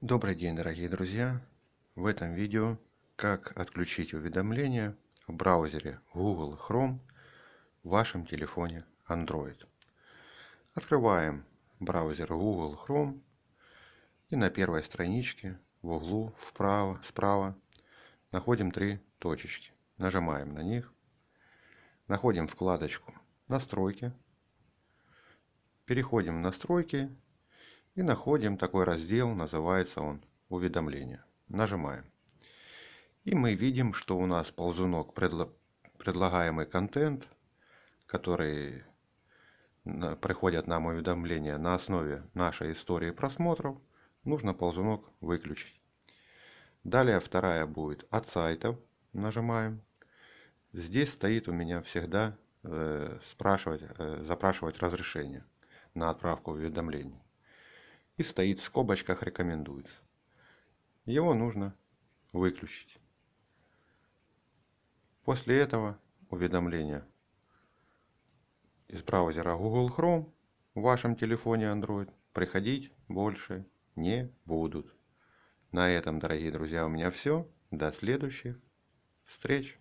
Добрый день, дорогие друзья! В этом видео как отключить уведомления в браузере Google Chrome в вашем телефоне Android. Открываем браузер Google Chrome и на первой страничке в углу вправо, справа находим три точечки. Нажимаем на них. Находим вкладочку «Настройки». Переходим в «Настройки» И находим такой раздел, называется он «Уведомления». Нажимаем. И мы видим, что у нас ползунок «Предлагаемый контент», который приходят нам уведомления на основе нашей истории просмотров, нужно ползунок выключить. Далее вторая будет от сайтов. Нажимаем. Здесь стоит у меня всегда э, спрашивать, э, запрашивать разрешение на отправку уведомлений и стоит в скобочках рекомендуется. Его нужно выключить. После этого уведомления из браузера Google Chrome в вашем телефоне Android приходить больше не будут. На этом, дорогие друзья, у меня все. До следующих встреч!